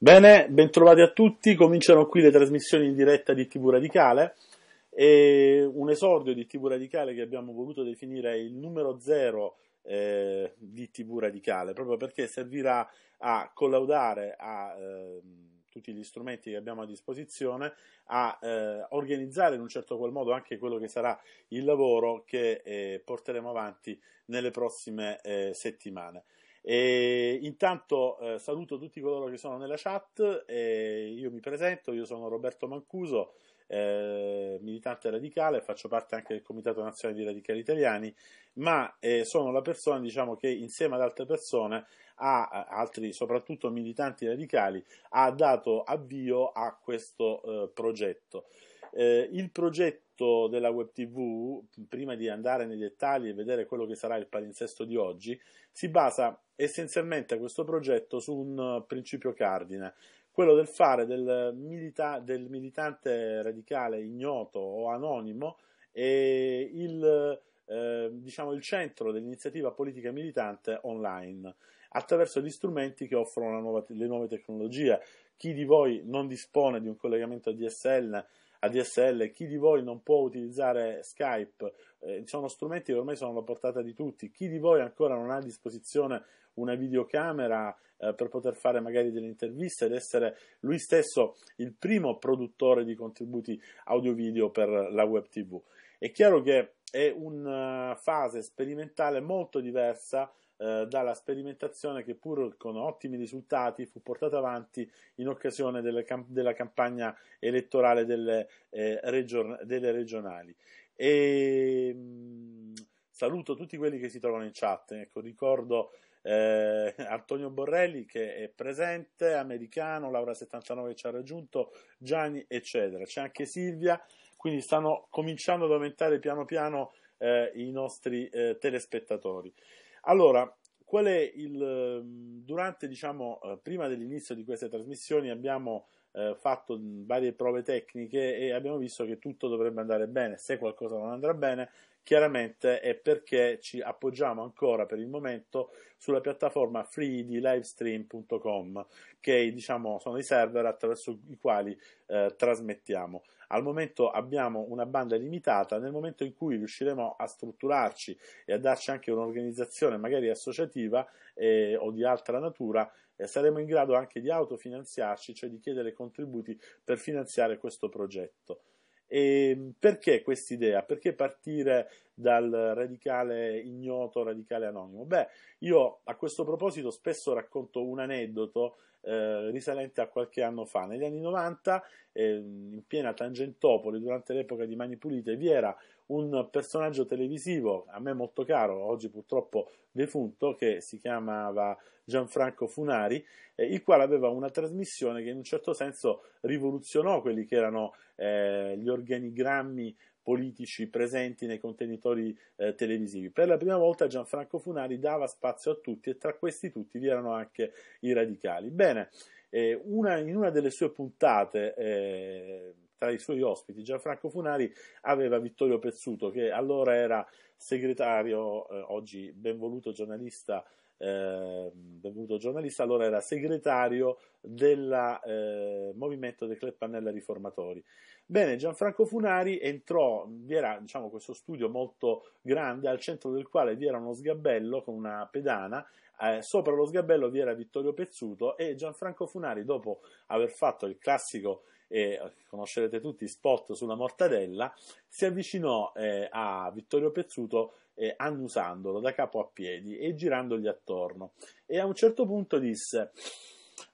Bene, bentrovati a tutti, cominciano qui le trasmissioni in diretta di TV Radicale e un esordio di TV Radicale che abbiamo voluto definire il numero zero eh, di TV Radicale, proprio perché servirà a collaudare a eh, tutti gli strumenti che abbiamo a disposizione, a eh, organizzare in un certo qual modo anche quello che sarà il lavoro che eh, porteremo avanti nelle prossime eh, settimane. E intanto eh, saluto tutti coloro che sono nella chat, eh, io mi presento, io sono Roberto Mancuso, eh, militante radicale, faccio parte anche del Comitato Nazionale di Radicali Italiani, ma eh, sono la persona diciamo, che insieme ad altre persone, a, eh, altri soprattutto militanti radicali, ha dato avvio a questo eh, progetto. Eh, il progetto della Web TV, prima di andare nei dettagli e vedere quello che sarà il palinsesto di oggi, si basa essenzialmente questo progetto su un eh, principio cardine, quello del fare del, milita- del militante radicale ignoto o anonimo e il, eh, diciamo il centro dell'iniziativa politica militante online attraverso gli strumenti che offrono nuova, le nuove tecnologie. Chi di voi non dispone di un collegamento a DSL ADSL, chi di voi non può utilizzare Skype, eh, sono strumenti che ormai sono alla portata di tutti, chi di voi ancora non ha a disposizione una videocamera eh, per poter fare magari delle interviste ed essere lui stesso il primo produttore di contributi audio-video per la web TV. È chiaro che è una fase sperimentale molto diversa eh, dalla sperimentazione che pur con ottimi risultati fu portata avanti in occasione delle, della campagna elettorale delle, eh, region, delle regionali. E, mh, mm, saluto tutti quelli che si trovano in chat, ecco, ricordo eh, Antonio Borrelli che è presente, americano, Laura79 ci ha raggiunto, Gianni eccetera, c'è anche Silvia, quindi stanno cominciando ad aumentare piano piano eh, i nostri eh, telespettatori. Allora, qual è il ehm, durante diciamo eh, prima dell'inizio di queste trasmissioni abbiamo eh, fatto varie prove tecniche e abbiamo visto che tutto dovrebbe andare bene se qualcosa non andrà bene chiaramente è perché ci appoggiamo ancora per il momento sulla piattaforma freedlivestream.com che diciamo, sono i server attraverso i quali eh, trasmettiamo. Al momento abbiamo una banda limitata, nel momento in cui riusciremo a strutturarci e a darci anche un'organizzazione magari associativa eh, o di altra natura, eh, saremo in grado anche di autofinanziarci, cioè di chiedere contributi per finanziare questo progetto. E ehm, perché idea? Perché partire dal radicale ignoto, radicale anonimo? Beh, io a questo proposito spesso racconto un aneddoto eh, risalente a qualche anno fa. Negli anni 90, eh, in piena Tangentopoli, durante l'epoca di Mani Pulite, vi era un personaggio televisivo a me molto caro, oggi purtroppo defunto, che si chiamava Gianfranco Funari, eh, il quale aveva una trasmissione che in un certo senso rivoluzionò quelli che erano eh, gli organigrammi politici presenti nei contenitori eh, televisivi. Per la prima volta Gianfranco Funari dava spazio a tutti e tra questi tutti vi erano anche i radicali. Bene, eh, una, in una delle sue puntate eh, tra i suoi ospiti Gianfranco Funari aveva Vittorio Pezzuto, che allora era segretario, eh, oggi benvoluto giornalista, eh, benvoluto giornalista, allora era segretario del eh, movimento dei Cleppanella Riformatori. Bene, Gianfranco Funari entrò, vi era diciamo, questo studio molto grande al centro del quale vi era uno sgabello con una pedana eh, sopra lo sgabello vi era Vittorio Pezzuto e Gianfranco Funari, dopo aver fatto il classico e eh, conoscerete tutti spot sulla mortadella, si avvicinò eh, a Vittorio Pezzuto eh, annusandolo da capo a piedi e girandogli attorno e a un certo punto disse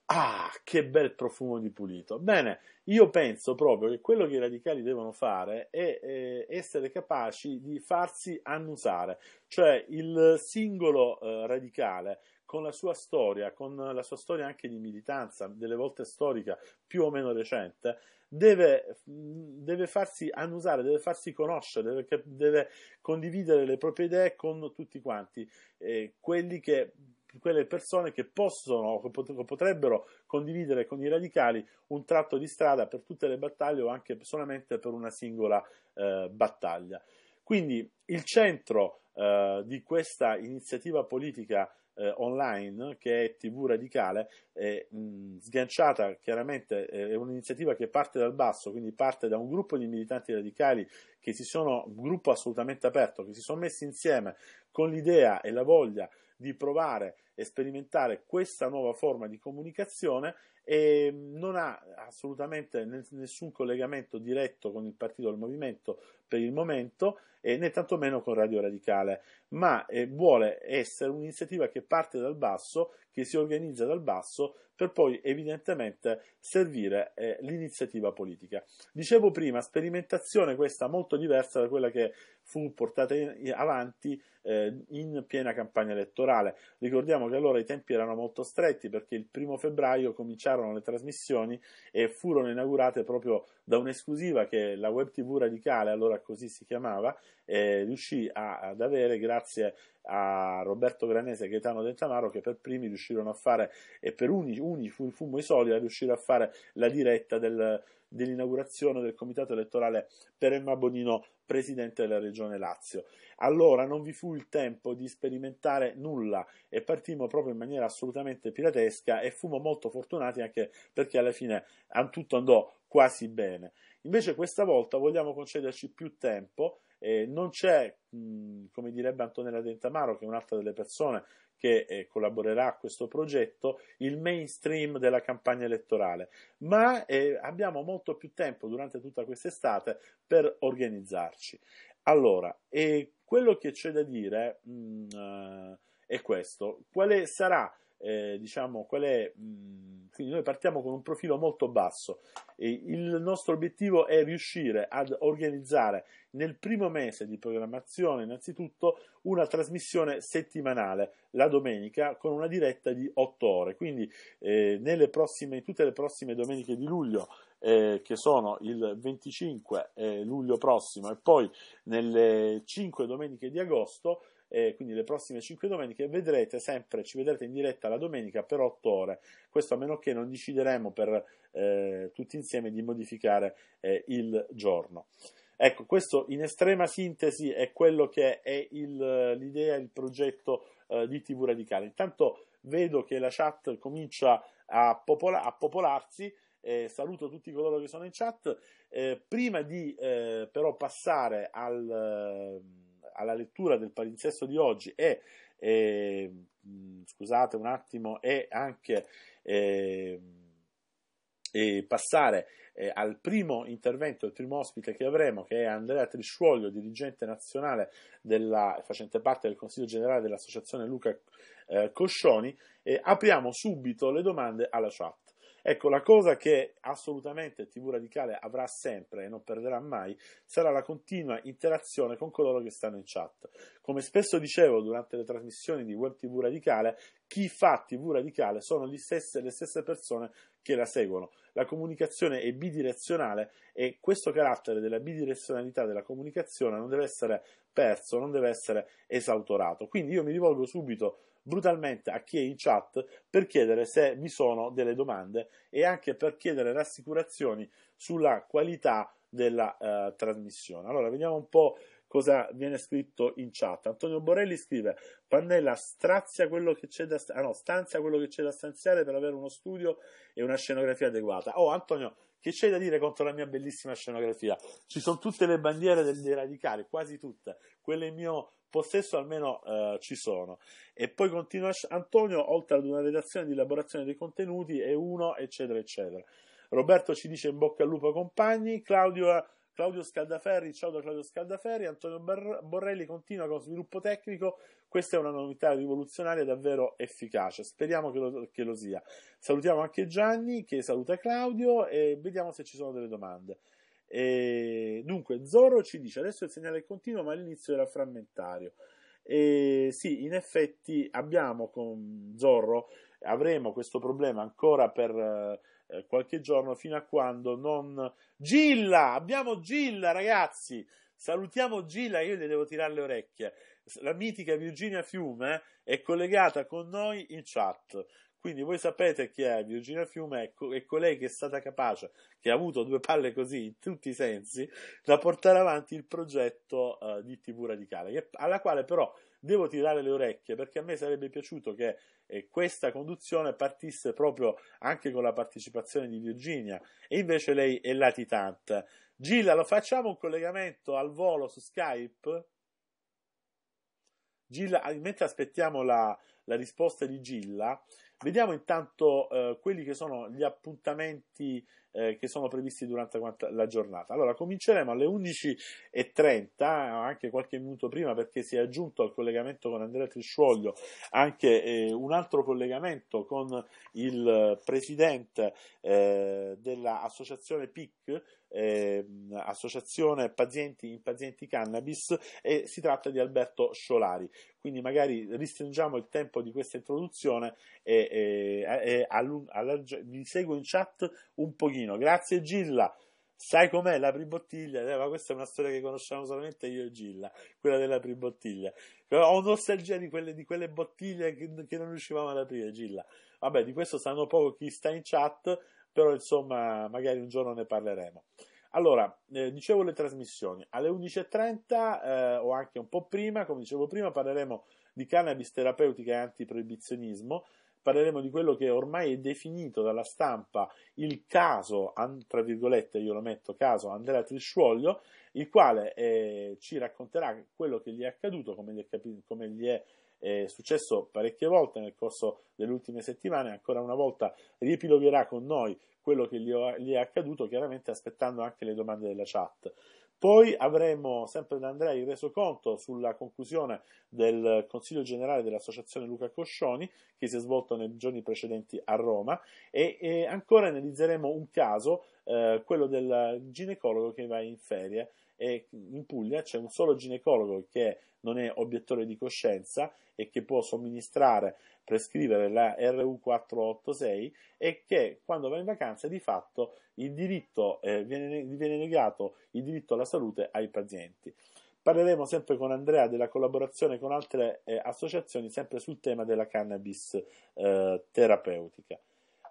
Ah, che bel profumo di pulito. Bene, io penso proprio che quello che i radicali devono fare è eh, essere capaci di farsi annusare, cioè il singolo eh, radicale con la sua storia, con la sua storia anche di militanza, delle volte storica più o meno recente, deve, deve farsi annusare, deve farsi conoscere, deve, deve, condividere le proprie idee con tutti quanti, eh, che, quelle persone che possono, che potrebbero condividere con i radicali un tratto di strada per tutte le battaglie o anche solamente per una singola eh, battaglia. Quindi il centro eh, di questa iniziativa politica eh, online che è TV Radicale, è, mh, sganciata chiaramente, eh, è un'iniziativa che parte dal basso, quindi parte da un gruppo di militanti radicali che si sono, un gruppo assolutamente aperto, che si sono messi insieme con l'idea e la voglia di provare e sperimentare questa nuova forma di comunicazione e non ha assolutamente nessun collegamento diretto con il partito del movimento, per il momento, eh, né tantomeno con Radio Radicale, ma eh, vuole essere un'iniziativa che parte dal basso, che si organizza dal basso, per poi evidentemente servire eh, l'iniziativa politica. Dicevo prima, sperimentazione questa molto diversa da quella che fu portata in, avanti eh, in piena campagna elettorale. Ricordiamo che allora i tempi erano molto stretti perché il primo febbraio cominciarono le trasmissioni e furono inaugurate proprio da un'esclusiva che la web tv radicale, allora così si chiamava, eh, riuscì a, ad avere grazie a Roberto Granese e Gaetano Del che per primi riuscirono a fare e per uni, uni fu, fummo i soli a riuscire a fare la diretta del dell'inaugurazione del comitato elettorale per Emma Bonino presidente della regione Lazio. Allora non vi fu il tempo di sperimentare nulla e partimmo proprio in maniera assolutamente piratesca e fummo molto fortunati anche perché alla fine tutto andò quasi bene. Invece questa volta vogliamo concederci più tempo eh, non c'è, mh, come direbbe Antonella Dentamaro, che è un'altra delle persone che eh, collaborerà a questo progetto, il mainstream della campagna elettorale, ma eh, abbiamo molto più tempo durante tutta quest'estate per organizzarci. Allora, quello che c'è da dire mh, eh, è questo, quale sarà eh, diciamo qual è, mh, mm, quindi noi partiamo con un profilo molto basso e il nostro obiettivo è riuscire ad organizzare nel primo mese di programmazione innanzitutto una trasmissione settimanale la domenica con una diretta di 8 ore, quindi eh, nelle prossime, tutte le prossime domeniche di luglio eh, che sono il 25 eh, luglio prossimo e poi nelle 5 domeniche di agosto eh, quindi le prossime 5 domeniche vedrete sempre, ci vedrete in diretta la domenica per 8 ore, questo a meno che non decideremo per eh, tutti insieme di modificare eh, il giorno. Ecco, questo in estrema sintesi è quello che è il, l'idea, il progetto eh, di TV Radicale. Intanto vedo che la chat comincia a, popola- a popolarsi, eh, saluto tutti coloro che sono in chat. Eh, prima di eh, però passare al alla lettura del palinsesto di oggi e, e mm, scusate un attimo, e anche e, ehm, e passare eh, al primo intervento, il primo ospite che avremo, che è Andrea Triscioglio, dirigente nazionale della, facente parte del Consiglio Generale dell'Associazione Luca eh, Coscioni, e apriamo subito le domande alla chat. Ecco, la cosa che assolutamente TV Radicale avrà sempre e non perderà mai sarà la continua interazione con coloro che stanno in chat. Come spesso dicevo durante le trasmissioni di Web TV Radicale, chi fa TV radicale sono stesse, le stesse persone che la seguono. La comunicazione è bidirezionale e questo carattere della bidirezionalità della comunicazione non deve essere perso, non deve essere esautorato. Quindi io mi rivolgo subito brutalmente a chi è in chat per chiedere se vi sono delle domande e anche per chiedere rassicurazioni sulla qualità della eh, trasmissione. Allora, vediamo un po' cosa viene scritto in chat. Antonio Borelli scrive: Pannella strazia quello che c'è da, ah no, stanzia quello che c'è da stanziare per avere uno studio e una scenografia adeguata. Oh, Antonio, che c'è da dire contro la mia bellissima scenografia? Ci sono tutte le bandiere dei radicali, quasi tutte, quelle in mio possesso almeno eh, ci sono. E poi continua Antonio, oltre ad una redazione di elaborazione dei contenuti, è uno, eccetera, eccetera. Roberto ci dice in bocca al lupo compagni, Claudio Claudio Scaldaferri, ciao da Claudio Scaldaferri, Antonio Borrelli continua con sviluppo tecnico, questa è una novità rivoluzionaria davvero efficace, speriamo che lo, che lo sia. Salutiamo anche Gianni che saluta Claudio e vediamo se ci sono delle domande. E dunque, Zoro ci dice adesso il segnale è continuo, ma all'inizio era frammentario. E sì, in effetti abbiamo con Zorro avremo questo problema ancora per eh, qualche giorno fino a quando non... Gilla! Abbiamo Gilla, ragazzi! Salutiamo Gilla, io gli devo tirare le orecchie. La mitica Virginia Fiume eh, è collegata con noi in chat. Quindi voi sapete chi è Virginia Fiume, è, colei che è stata capace, che ha avuto due palle così in tutti i sensi, da portare avanti il progetto eh, di TV Radicale, alla quale però devo tirare le orecchie perché a me sarebbe piaciuto che eh, questa conduzione partisse proprio anche con la partecipazione di Virginia e invece lei è latitante. Gilla, lo facciamo un collegamento al volo su Skype? Gilla, ah, mentre aspettiamo la, la risposta di Gilla, vediamo intanto eh, quelli che sono gli appuntamenti eh, che sono previsti durante la giornata. Allora, cominceremo alle 11.30, anche qualche minuto prima, perché si è aggiunto al collegamento con Andrea Triscioglio anche eh, un altro collegamento con il presidente eh, dell'associazione PIC. Eh, associazione pazienti in pazienti cannabis e si tratta di Alberto Sciolari. Quindi magari ristringiamo il tempo di questa introduzione e, e, e allarg- vi seguo in chat un pochino Giustino, grazie Gilla. Sai com'è la pribottiglia? Eh, ma questa è una storia che conosciamo solamente io e Gilla, quella della pribottiglia. Ho nostalgia di quelle, di quelle bottiglie che, che, non riuscivamo ad aprire, Gilla. Vabbè, di questo sanno poco chi sta in chat, però insomma, magari un giorno ne parleremo. Allora, eh, dicevo le trasmissioni, alle 11.30 eh, o anche un po' prima, come dicevo prima, parleremo di cannabis terapeutica e antiproibizionismo parleremo di quello che ormai è definito dalla stampa il caso, tra virgolette io lo metto caso, Andrea Trisciuoglio, il quale eh, ci racconterà quello che gli è accaduto, come gli è, capi- come gli è eh, successo parecchie volte nel corso delle ultime settimane, ancora una volta riepilogherà con noi quello che gli, è accaduto, chiaramente aspettando anche le domande della chat. Poi avremo sempre da Andrea il resoconto sulla conclusione del Consiglio Generale dell'Associazione Luca Coscioni che si è svolto nei giorni precedenti a Roma e, e ancora analizzeremo un caso, eh, quello del ginecologo che va in ferie e in Puglia c'è un solo ginecologo che non è obiettore di coscienza e che può somministrare, prescrivere la RU486 e che quando va in vacanza di fatto diritto, eh, viene, viene negato il diritto alla salute ai pazienti. Parleremo sempre con Andrea della collaborazione con altre eh, associazioni sempre sul tema della cannabis eh, terapeutica.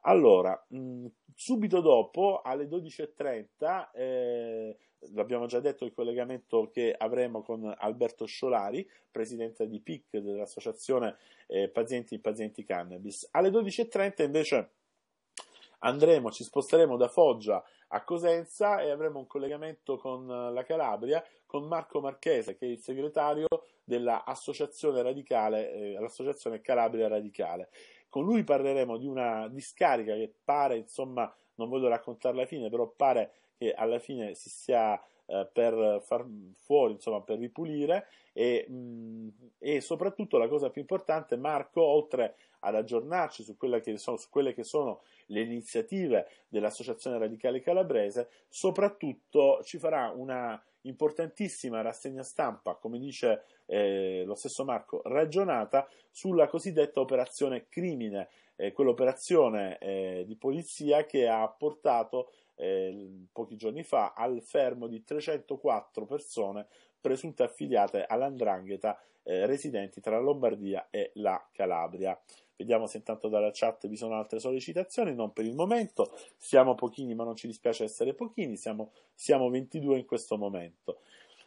Allora, mh, mm, subito dopo, alle 12.30, eh, l'abbiamo già detto il collegamento che avremo con Alberto Sciolari, presidente di PIC dell'Associazione eh, Pazienti e Pazienti Cannabis. Alle 12.30 invece andremo, ci sposteremo da Foggia a Cosenza e avremo un collegamento con la Calabria con Marco Marchese che è il segretario dell'associazione radicale, eh, l'associazione Calabria Radicale. Con lui parleremo di una discarica che pare, insomma, non voglio raccontare la fine, però pare che alla fine si sia eh, per far fuori, insomma, per ripulire e, mh, mm, e, soprattutto la cosa più importante, Marco, oltre ad aggiornarci su, che sono, su quelle che sono le iniziative dell'Associazione Radicale Calabrese, soprattutto ci farà una importantissima rassegna stampa, come dice eh, lo stesso Marco, ragionata sulla cosiddetta operazione crimine, eh, quell'operazione eh, di polizia che ha portato eh, pochi giorni fa al fermo di 304 persone presunte affiliate all'andrangheta eh, residenti tra la Lombardia e la Calabria. Vediamo se intanto dalla chat vi sono altre sollecitazioni, non per il momento, siamo pochini ma non ci dispiace essere pochini, siamo, siamo 22 in questo momento.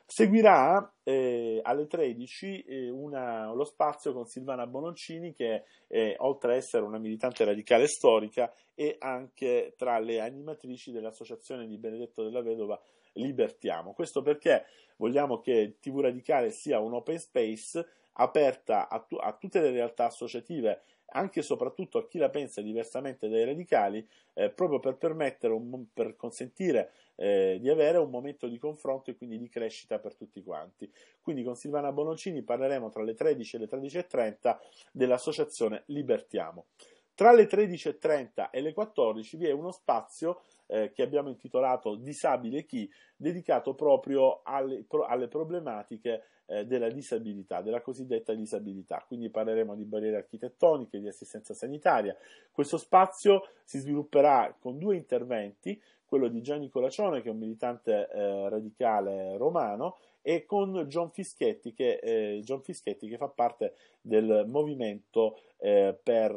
Seguirà eh, alle 13 eh, una, lo spazio con Silvana Bononcini che eh, oltre a essere una militante radicale storica è anche tra le animatrici dell'Associazione di Benedetto della Vedova libertiamo. Questo perché vogliamo che TV Radicale sia un open space aperta a, tu- a tutte le realtà associative anche e soprattutto a chi la pensa diversamente dai radicali, eh, proprio per permettere, un, per consentire eh, di avere un momento di confronto e quindi di crescita per tutti quanti. Quindi con Silvana Bononcini parleremo tra le 13 e le 13.30 dell'associazione Libertiamo. Tra le 13.30 e le 14 vi è uno spazio eh, che abbiamo intitolato Disabile chi, dedicato proprio alle, pro, alle problematiche eh, della disabilità, della cosiddetta disabilità. Quindi parleremo di barriere architettoniche, di assistenza sanitaria. Questo spazio si svilupperà con due interventi, quello di Gianni Colacione, che è un militante eh, radicale romano, e con John Fischetti, che, eh, John Fischietti, che fa parte del movimento eh, per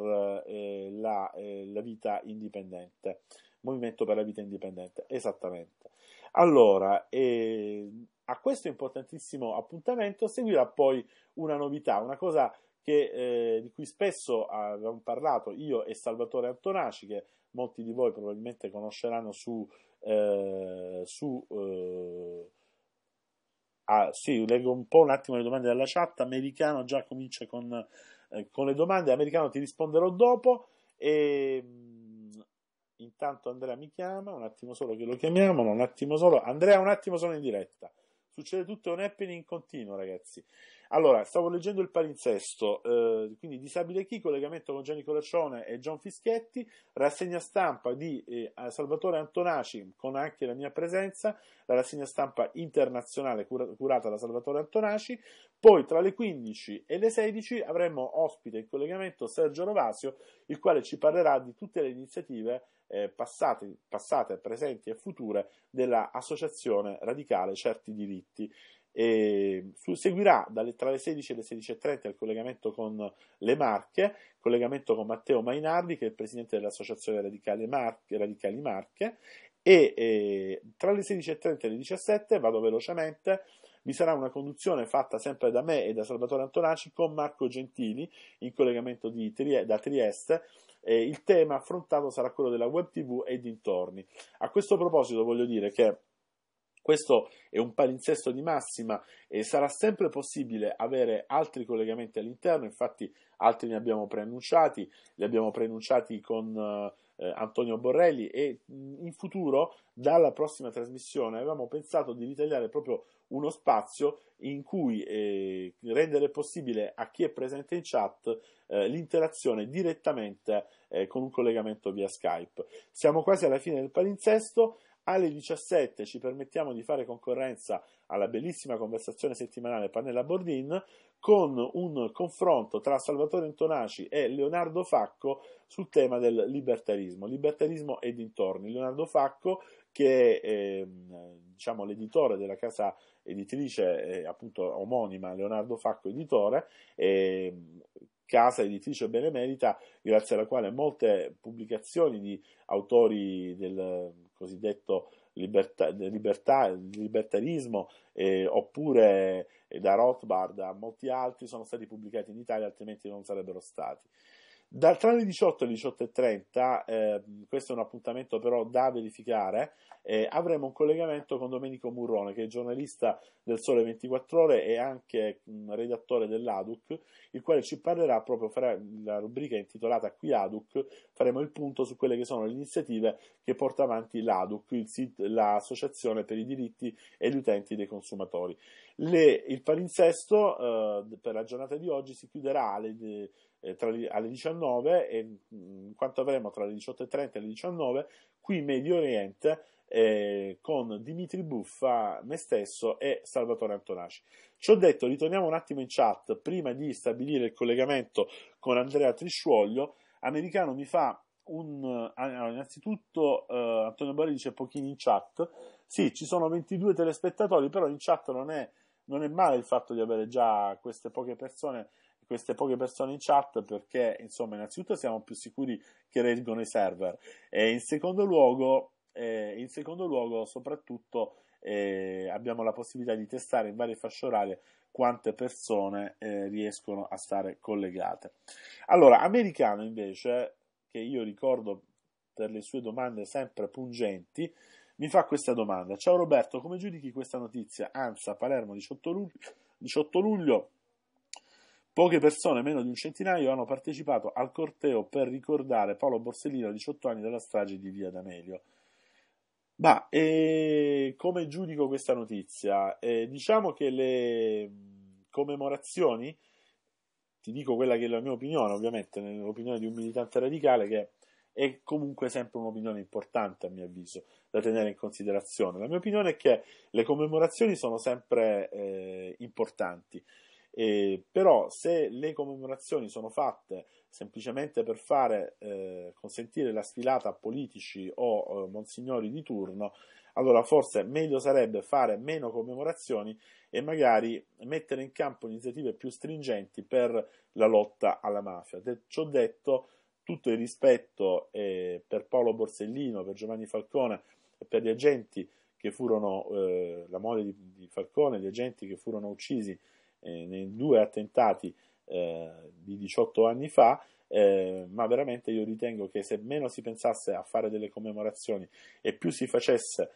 eh, la, eh, la, vita indipendente. Movimento per la Vita Indipendente. Esattamente. Allora, eh, a questo importantissimo appuntamento seguirà poi una novità, una cosa che, eh, di cui spesso avevamo parlato io e Salvatore Antonaci, che molti di voi probabilmente conosceranno su, eh, su eh, ah, sì, leggo un po' un attimo le domande della chat, americano già comincia con, eh, con le domande, americano ti risponderò dopo e ehm, Intanto Andrea mi chiama, un attimo solo che lo chiamiamo, un attimo solo. Andrea, un attimo sono in diretta. Succede tutto è un happening continuo, ragazzi. Allora, stavo leggendo il palinsesto, eh, quindi Disabile Chi, collegamento con Gianni Colaccione e John Fischietti, rassegna stampa di eh, Salvatore Antonaci, con anche la mia presenza, la rassegna stampa internazionale cura, curata da Salvatore Antonaci, poi tra le 15 e le 16 avremo ospite in collegamento Sergio Rovasio, il quale ci parlerà di tutte le iniziative eh, passate, passate, presenti e future dell'Associazione Radicale Certi Diritti. E su, seguirà dalle, tra le 16 e le 16.30 il collegamento con le Marche, collegamento con Matteo Mainardi che è il presidente dell'Associazione Radicali Marche, Radicali Marche e, e tra le 16.30 e le 17 vado velocemente vi sarà una conduzione fatta sempre da me e da Salvatore Antonacci con Marco Gentili in collegamento di, da Trieste eh, il tema affrontato sarà quello della web TV e dintorni. A questo proposito voglio dire che questo è un palinsesto di massima e sarà sempre possibile avere altri collegamenti all'interno, infatti altri ne abbiamo preannunciati, li abbiamo preannunciati con eh, Antonio Borrelli e mm, in futuro dalla prossima trasmissione avevamo pensato di ritagliare proprio uno spazio in cui eh, rendere possibile a chi è presente in chat eh, l'interazione direttamente eh, con un collegamento via Skype. Siamo quasi alla fine del palinsesto. Alle 17 ci permettiamo di fare concorrenza alla bellissima conversazione settimanale Panella Bordin con un confronto tra Salvatore Antonaci e Leonardo Facco sul tema del libertarismo, libertarismo e dintorni. Leonardo Facco, che è ehm, diciamo, l'editore della casa editrice eh, appunto omonima Leonardo Facco editore, casa editrice benemerita, grazie alla quale molte pubblicazioni di autori del cosiddetto libertà, libertà, libertarismo eh, oppure eh, da Rothbard a molti altri sono stati pubblicati in Italia, altrimenti non sarebbero stati. Dal tra le 18 e le 18.30, eh, questo è un appuntamento però da verificare, eh, avremo un collegamento con Domenico Murrone, che è giornalista del Sole 24 Ore e anche mh, mm, redattore dell'ADUC, il quale ci parlerà proprio, fra, la rubrica intitolata Qui ADUC, faremo il punto su quelle che sono le iniziative che porta avanti l'ADUC, il, l'Associazione per i diritti e gli utenti dei consumatori. Le, il palinsesto eh, per la giornata di oggi si chiuderà alle eh, tra, alle 19 e mh, mm, quanto avremo tra le 18.30 e le 19 qui in Medio Oriente eh, con Dimitri Buffa, me stesso e Salvatore Antonacci. Ci ho detto, ritorniamo un attimo in chat prima di stabilire il collegamento con Andrea Triscioglio. Americano mi fa un, eh, innanzitutto eh, Antonio Barri dice pochini in chat. Sì, ci sono 22 telespettatori, però in chat non è, non è male il fatto di avere già queste poche persone queste poche persone in chat perché, insomma, innanzitutto siamo più sicuri che reggono i server e in secondo luogo, eh, in secondo luogo soprattutto, eh, abbiamo la possibilità di testare in varie fasce orarie quante persone eh, riescono a stare collegate. Allora, americano invece, che io ricordo per le sue domande sempre pungenti, mi fa questa domanda. Ciao Roberto, come giudichi questa notizia? Anza, Palermo 18 luglio, 18 luglio Poche persone, meno di un centinaio, hanno partecipato al corteo per ricordare Paolo Borsellino 18 anni della strage di Via D'Amelio. Ma eh, come giudico questa notizia? Eh, diciamo che le mm, commemorazioni, ti dico quella che è la mia opinione, ovviamente, nell'opinione di un militante radicale, che è comunque sempre un'opinione importante, a mio avviso, da tenere in considerazione. La mia opinione è che le commemorazioni sono sempre eh, importanti eh, però se le commemorazioni sono fatte semplicemente per fare eh, consentire la sfilata a politici o eh, monsignori di turno, allora forse meglio sarebbe fare meno commemorazioni e magari mettere in campo iniziative più stringenti per la lotta alla mafia. De- ciò detto, tutto il rispetto eh, per Paolo Borsellino, per Giovanni Falcone e per gli agenti che furono, eh, la moglie di, di Falcone, gli agenti che furono uccisi eh, nei due attentati eh, di 18 anni fa, eh, ma veramente io ritengo che se meno si pensasse a fare delle commemorazioni e più si facesse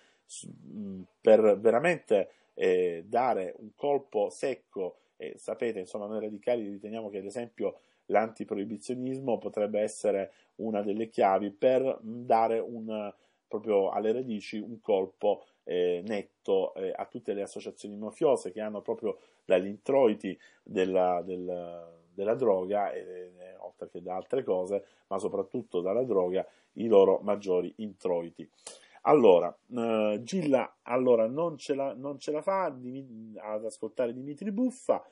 mh, mm, per veramente eh, dare un colpo secco, e sapete, insomma, noi radicali riteniamo che ad esempio l'antiproibizionismo potrebbe essere una delle chiavi per mm, dare un, proprio alle radici un colpo eh, netto eh, a tutte le associazioni mafiose che hanno proprio dagli introiti della, del, della droga, eh, eh, oltre che da altre cose, ma soprattutto dalla droga, i loro maggiori introiti. Allora, eh, Gilla allora, non, ce la, non ce la fa ad ascoltare Dimitri Buffa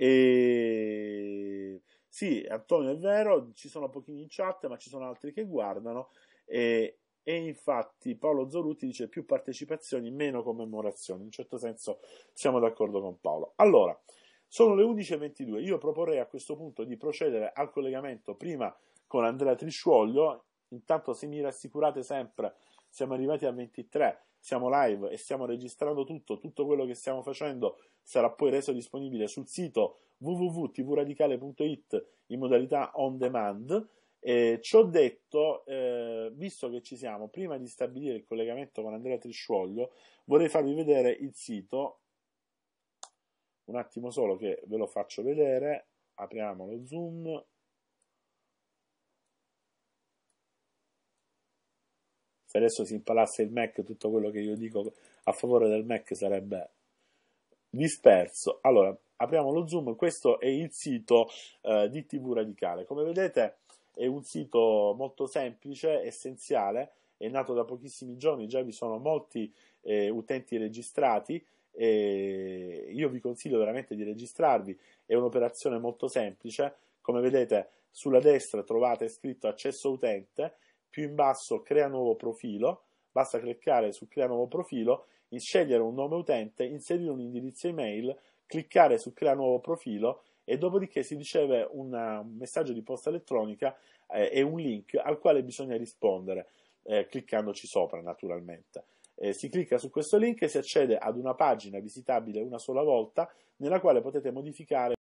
e sì, Antonio è vero, ci sono pochini in chat, ma ci sono altri che guardano e, e infatti Paolo Zoruti dice più partecipazioni, meno commemorazioni, in un certo senso siamo d'accordo con Paolo. Allora, sono le 11.22, io proporrei a questo punto di procedere al collegamento prima con Andrea Trisciuoglio, intanto se mi rassicurate sempre, siamo arrivati a 23, siamo live e stiamo registrando tutto, tutto quello che stiamo facendo sarà poi reso disponibile sul sito www.tvradicale.it in modalità on demand eh, ci ho detto, eh, visto che ci siamo, prima di stabilire il collegamento con Andrea Triscioglio, vorrei farvi vedere il sito. Un attimo solo che ve lo faccio vedere. Apriamo lo zoom. Se adesso si impalasse il Mac, tutto quello che io dico a favore del Mac sarebbe disperso. Allora, apriamo lo zoom. Questo è il sito eh, di TV Radicale. Come vedete è un sito molto semplice, essenziale, è nato da pochissimi giorni, già vi sono molti eh, utenti registrati. E io vi consiglio veramente di registrarvi, è un'operazione molto semplice. Come vedete, sulla destra trovate scritto accesso utente, più in basso crea nuovo profilo. Basta cliccare su crea nuovo profilo, scegliere un nome utente, inserire un indirizzo email, cliccare su crea nuovo profilo e dopodiché si riceve una, un messaggio di posta elettronica eh, e un link al quale bisogna rispondere eh, cliccandoci sopra naturalmente. Eh, si clicca su questo link e si accede ad una pagina visitabile una sola volta nella quale potete modificare